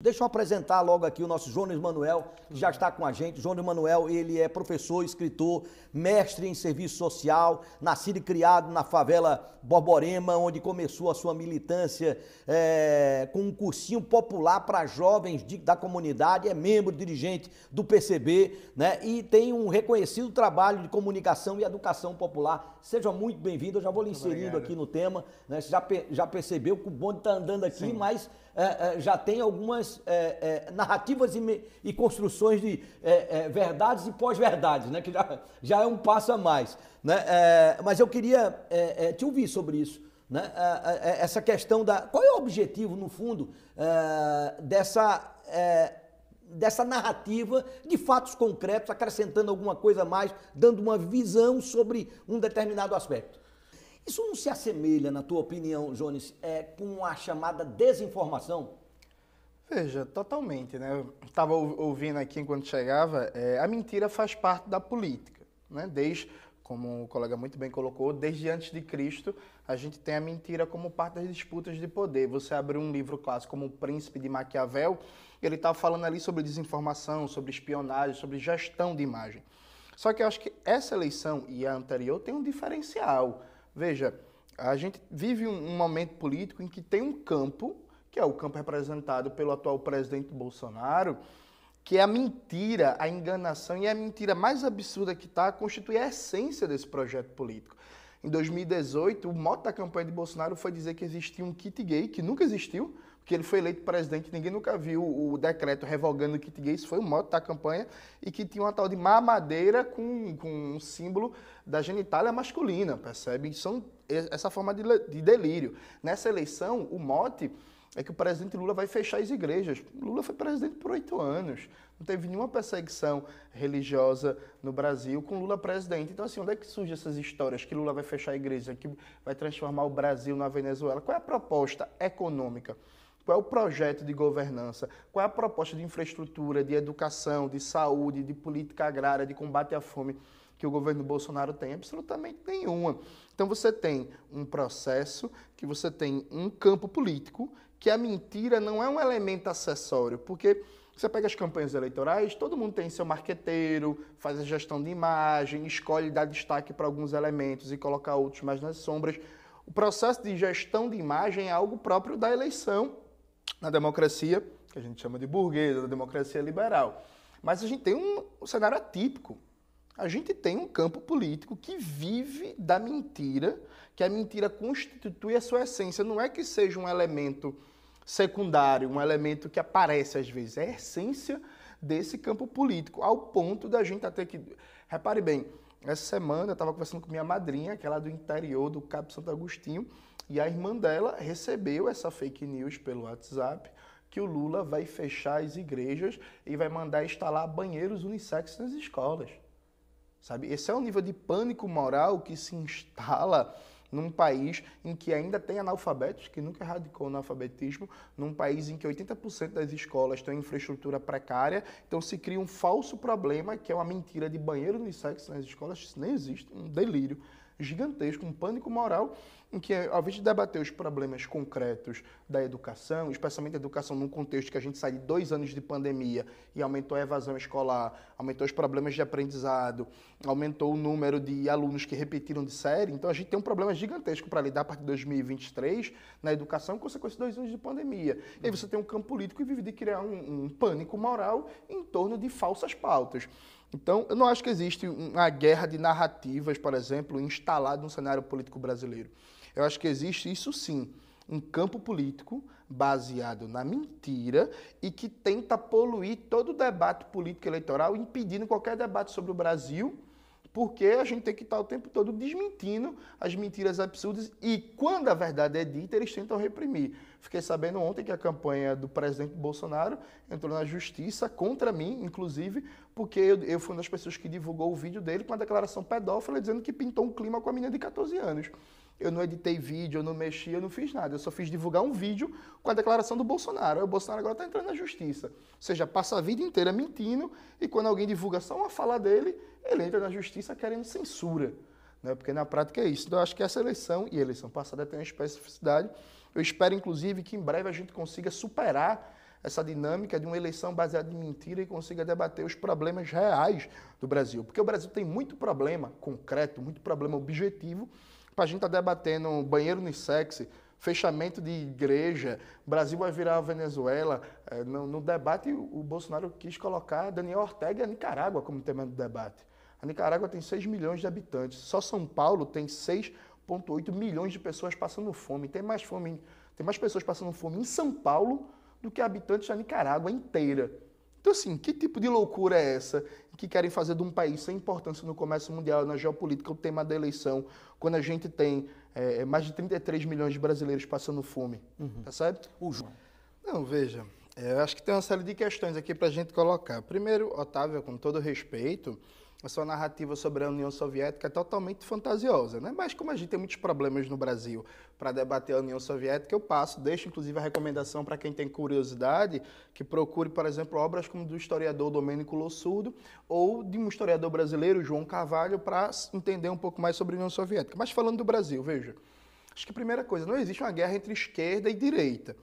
Deixa eu apresentar logo aqui o nosso Jonas Manuel, que já está com a gente. Jonas Manuel, ele é professor, escritor, mestre em serviço social, nascido e criado na favela Borborema, onde começou a sua militância é, com um cursinho popular para jovens de, da comunidade, é membro dirigente do PCB, né? E tem um reconhecido trabalho de comunicação e educação popular. Seja muito bem-vindo, eu já vou lhe inserindo aqui no tema, né? Você já, já percebeu que o bonde está andando aqui, Sim. mas é, é, já tem algumas é, é, narrativas e, e, construções de é, é, verdades e pós-verdades, né? que já, já é um passo a mais. Né? É, mas eu queria é, te ouvir sobre isso. Né? essa questão da. Qual é o objetivo, no fundo, dessa dessa narrativa de fatos concretos, acrescentando alguma coisa a mais, dando uma visão sobre um determinado aspecto. Isso não se assemelha, na tua opinião, Jones, é, com a chamada desinformação? Veja, totalmente, né? estava ouvindo aqui enquanto chegava, é, a mentira faz parte da política, né? Desde, como o colega muito bem colocou, desde antes de Cristo, a gente tem a mentira como parte das disputas de poder. Você abre um livro clássico como O Príncipe de Maquiavel, ele estava tá falando ali sobre desinformação, sobre espionagem, sobre gestão de imagem. Só que eu acho que essa eleição e a anterior tem um diferencial. Veja, a gente vive um momento político em que tem um campo que é o campo representado pelo atual presidente Bolsonaro, que é a mentira, a enganação e é a mentira mais absurda que está constitui a essência desse projeto político. Em 2018, o mote da campanha de Bolsonaro foi dizer que existia um kit gay, que nunca existiu, porque ele foi eleito presidente, ninguém nunca viu o decreto revogando o kit gay, isso foi o mote da campanha, e que tinha uma tal de mamadeira com, com um símbolo da genitália masculina, percebe? São essa forma de, de delírio. Nessa eleição, o mote é que o presidente Lula vai fechar as igrejas. Lula foi presidente por oito anos. Não teve nenhuma perseguição religiosa no Brasil com Lula presidente. Então, assim, onde é que surgem essas histórias que Lula vai fechar a igreja, que vai transformar o Brasil na Venezuela? Qual é a proposta econômica? Qual é o projeto de governança? Qual é a proposta de infraestrutura, de educação, de saúde, de política agrária, de combate à fome? que o governo Bolsonaro tem? Absolutamente nenhuma. Então você tem um processo, que você tem um campo político, que a mentira não é um elemento acessório, porque você pega as campanhas eleitorais, todo mundo tem seu marqueteiro, faz a gestão de imagem, escolhe dar destaque para alguns elementos e colocar outros mais nas sombras. O processo de gestão de imagem é algo próprio da eleição na democracia, que a gente chama de burguesa, da democracia liberal. Mas a gente tem um, um cenário atípico. A gente tem um campo político que vive da mentira, que a mentira constitui a sua essência. Não é que seja um elemento secundário, um elemento que aparece às vezes, é a essência desse campo político, ao ponto da gente até que. Repare bem, essa semana eu estava conversando com minha madrinha, aquela é do interior do Cabo Santo Agostinho, e a irmã dela recebeu essa fake news pelo WhatsApp que o Lula vai fechar as igrejas e vai mandar instalar banheiros unissex nas escolas. Sabe? Esse é o nível de pânico moral que se instala num país em que ainda tem analfabetos, que nunca erradicou o analfabetismo, num país em que 80% das escolas têm infraestrutura precária, então se cria um falso problema, que é uma mentira de banheiro sexo nas escolas, isso nem existe, um delírio gigantesco, um pânico moral, em que, ao invés de debater os problemas concretos da educação, especialmente a educação num contexto que a gente sai de dois anos de pandemia e aumentou a evasão escolar, aumentou os problemas de aprendizado, aumentou o número de alunos que repetiram de série, então a gente tem um problema gigantesco para lidar a partir de 2023 na educação, consequência de dois anos de pandemia. E aí você tem um campo político que vive de criar um, um pânico moral em torno de falsas pautas. Então, eu não acho que existe uma guerra de narrativas, por exemplo, instalada no cenário político brasileiro. Eu acho que existe isso sim, um campo político baseado na mentira e que tenta poluir todo o debate político eleitoral, impedindo qualquer debate sobre o Brasil, porque a gente tem que estar o tempo todo desmentindo as mentiras absurdas e quando a verdade é dita, eles tentam reprimir. Fiquei sabendo ontem que a campanha do presidente Bolsonaro entrou na justiça contra mim, inclusive, porque eu, eu fui uma das pessoas que divulgou o vídeo dele com a declaração pedófila dizendo que pintou um clima com a menina de 14 anos. Eu não editei vídeo, eu não mexi, eu não fiz nada. Eu só fiz divulgar um vídeo com a declaração do Bolsonaro. O Bolsonaro agora está entrando na justiça. Ou seja, passa a vida inteira mentindo e quando alguém divulga só uma fala dele, ele entra na justiça querendo censura. Né? Porque na prática é isso. Então eu acho que essa eleição e a eleição passada tem uma especificidade eu espero, inclusive, que em breve a gente consiga superar essa dinâmica de uma eleição baseada em mentira e consiga debater os problemas reais do Brasil. Porque o Brasil tem muito problema concreto, muito problema objetivo, para a gente estar tá debatendo banheiro no sexo, fechamento de igreja, Brasil vai virar a Venezuela. É, no, no debate, o Bolsonaro quis colocar Daniel Ortega e a Nicarágua como tema do debate. A Nicarágua tem 6 milhões de habitantes, só São Paulo tem 6 milhões 1,8 milhões de pessoas passando fome. Tem mais fome, tem mais pessoas passando fome em São Paulo do que habitantes da Nicarágua inteira. Então, assim, que tipo de loucura é essa que querem fazer de um país sem importância no comércio mundial, na geopolítica, o tema da eleição, quando a gente tem é, é mais de 33 milhões de brasileiros passando fome? Uhum. Tá certo? O Não, veja, é, eu acho que tem uma série de questões aqui para a gente colocar. Primeiro, Otávio, com todo respeito, a sua narrativa sobre a União Soviética é totalmente fantasiosa, né? Mas como a gente tem muitos problemas no Brasil para debater a União Soviética, eu passo, deixo inclusive a recomendação para quem tem curiosidade que procure, por exemplo, obras como do historiador Domênico Lossurdo ou de um historiador brasileiro, João Carvalho, para entender um pouco mais sobre a União Soviética. Mas falando do Brasil, veja, acho que a primeira coisa, não existe uma guerra entre esquerda e direita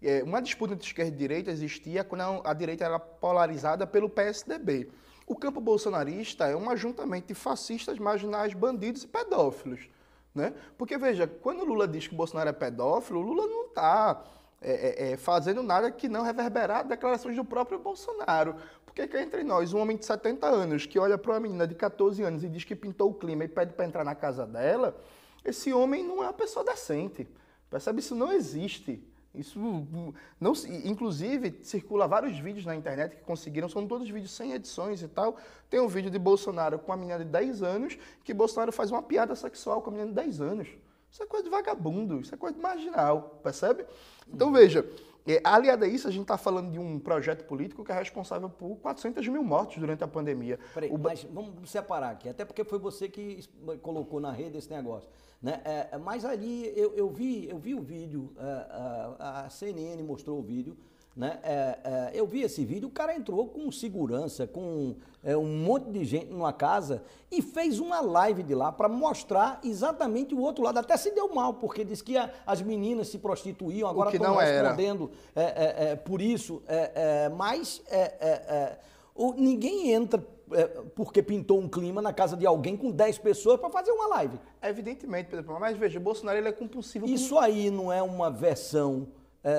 é, uma disputa entre esquerda e direita existia quando a, direita era polarizada pelo PSDB. O campo bolsonarista é um ajuntamento de fascistas, marginais, bandidos e pedófilos. Né? Porque, veja, quando Lula diz que Bolsonaro é pedófilo, Lula não está é, é, é, fazendo nada que não reverberar declarações do próprio Bolsonaro. Porque entre nós, um homem de 70 anos que olha para uma menina de 14 anos e diz que pintou o clima e pede para entrar na casa dela, esse homem não é uma pessoa decente. Percebe? Isso não existe. Isso hum, não, inclusive circula vários vídeos na internet que conseguiram, são todos vídeos sem edições e tal. Tem um vídeo de Bolsonaro com uma menina de 10 anos que Bolsonaro faz uma piada sexual com a menina de 10 anos. Isso é coisa de vagabundo, isso é coisa de marginal, percebe? Então veja, é, aliado a isso, a gente está falando de um projeto político que é responsável por 400 mil mortes durante a pandemia. Peraí, o... mas vamos separar aqui, até porque foi você que eh, colocou na rede esse negócio. Né? É, é, mas ali eu, eu, vi, eu vi o vídeo, é, é, a, a, a CNN mostrou o vídeo, né? É, é, eu vi esse vídeo, o cara entrou com segurança, com é, um monte de gente numa casa e fez uma live de lá para mostrar exatamente o outro lado. Até se deu mal, porque disse que a, as meninas se prostituíam, agora estão respondendo é, é, é, por isso. mas o, ninguém entra porque pintou um clima na casa de alguém com 10 pessoas para fazer uma live. Evidentemente, Pedro, mas veja, Bolsonaro ele é compulsivo. Isso com... aí não é uma versão é,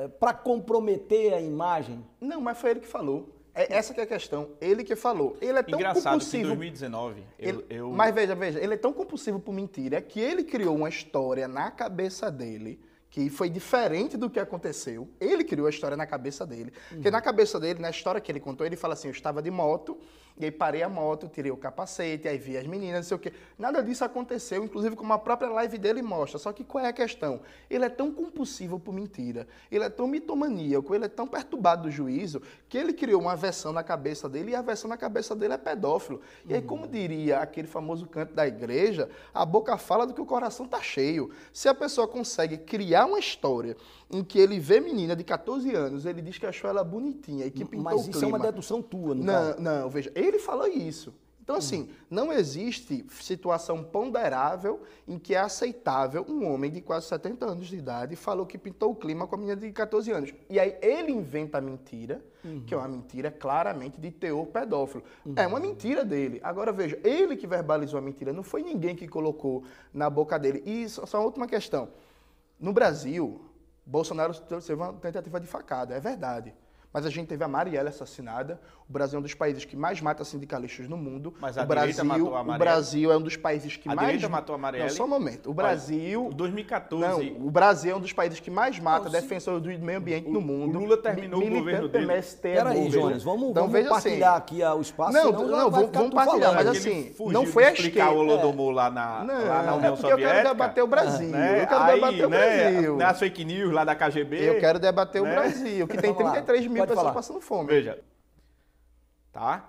é, é para comprometer a imagem? Não, mas foi ele que falou. É, essa que é a questão. Ele que falou. Ele é tão Engraçado compulsivo. Engraçado, em 2019 ele, eu... Mas veja, veja, ele é tão compulsivo por mentira é que ele criou uma história na cabeça dele que foi diferente do que aconteceu. Ele criou a história na cabeça dele. Uhum. Porque na cabeça dele, na história que ele contou, ele fala assim: eu estava de moto e aí parei a moto, tirei o capacete, aí vi as meninas, não sei o quê. Nada disso aconteceu, inclusive como a própria live dele mostra. Só que qual é a questão? Ele é tão compulsivo por mentira, ele é tão mitomaníaco, ele é tão perturbado do juízo, que ele criou uma versão na cabeça dele e a versão na cabeça dele é pedófilo. E aí, como diria aquele famoso canto da igreja, a boca fala do que o coração tá cheio. Se a pessoa consegue criar uma história em que ele vê menina de 14 anos, ele diz que achou ela bonitinha e que pintou Mas isso é uma dedução tua, não Não, não, veja, ele falou isso. Então, assim, não existe situação ponderável em que é aceitável um homem de quase 70 anos de idade falou que pintou o clima com a menina de 14 anos. E aí ele inventa a mentira, uhum. que é uma mentira claramente de teor pedófilo. Uhum. É uma mentira dele. Agora, veja, ele que verbalizou a mentira, não foi ninguém que colocou na boca dele. E só, só uma última questão. No Brasil, Bolsonaro teve uma tentativa de facada, é verdade. Mas a gente teve a Marielle assassinada. O Brasil é um dos países que mais mata sindicalistas no mundo. Mas a o Brasil, matou a Marielle. O Brasil é um dos países que a mais. A direita matou a Marielle. Não, só um momento. O Brasil. Olha, 2014. Não, o Brasil é um dos países que mais mata defensores do meio ambiente o, no mundo. O Lula terminou o governo dele. MST Peraí, Jones, vamos, então, vamos partilhar assim, aqui o espaço. Não, não, não vamos, vamos partilhar, mas assim, não foi a esquerda. o Holodomor é. lá na, não, lá na é União Soviética. É, né? Eu quero debater o Brasil. Eu quero debater o Brasil. Nas fake news lá da KGB. Eu quero debater o né? Brasil, que tem 33 mil mil pessoas falar. passando fome. Veja, tá?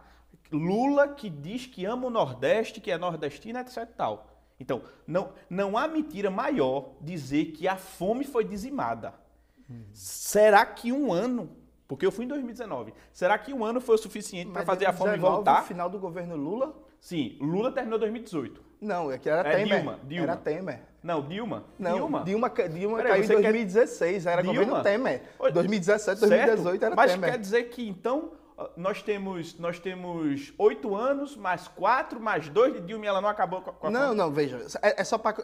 Lula que diz que ama o Nordeste, que é nordestino, etc tal. Então, não, não há mentira maior dizer que a fome foi dizimada. Será que um ano, porque eu fui em 2019, será que um ano foi o suficiente para fazer a fome voltar? No final do governo Lula? Sim, Lula terminou 2018. Não, é que era é, Temer. Dilma, Dilma. Era Temer. Não, Dilma. Não, Dilma. Dilma, Dilma Peraí, caiu em 2016, quer... era Dilma? governo Temer. 2017, 2018 certo, era mas Temer. Mas quer dizer que então nós temos nós temos oito anos, mais quatro, mais dois de Dilma e ela não acabou com a Não, não, veja. É, é só para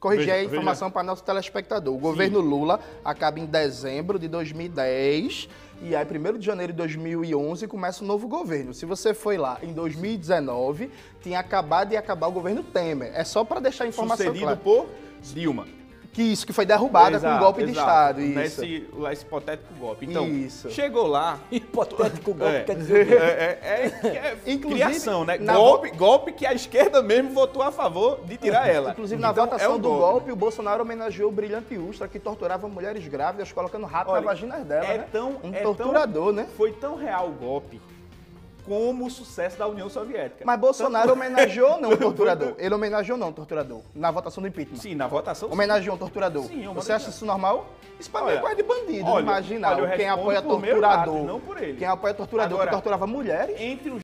corrigir veja, a informação para nosso telespectador. O governo Sim. Lula acaba em dezembro de 2010 e aí, 1 de janeiro de 2011, começa o um novo governo. Se você foi lá em 2019, tinha acabado e acabar o governo Temer. É só para deixar a informação Sucedido clara. por Dilma. Que isso, que foi derrubada exato, com um golpe exato. de Estado. isso. Nesse esse hipotético golpe. Então, isso. chegou lá. Hipotético golpe é, quer dizer. É, é, é, é criação, né? Golpe, vo... golpe que a esquerda mesmo votou a favor de tirar ela. Inclusive, na então, é votação do golpe, golpe né? o Bolsonaro homenageou o brilhante Ustra, que torturava mulheres grávidas colocando rato Olha, na vagina dela. É né? tão, um é torturador, tão, né? Foi tão real o golpe como o sucesso da União Soviética. Mas Bolsonaro Tanto... homenageou ou não o torturador? Ele homenageou ou não o torturador? Na votação do impeachment? Sim, na votação. Homenageou o torturador. Sim, Você acha isso normal? Isso pra mim é coisa de bandido, imaginar. quem apoia torturador. Lado, não por ele. Quem apoia torturador Agora, que torturava mulheres. Entre os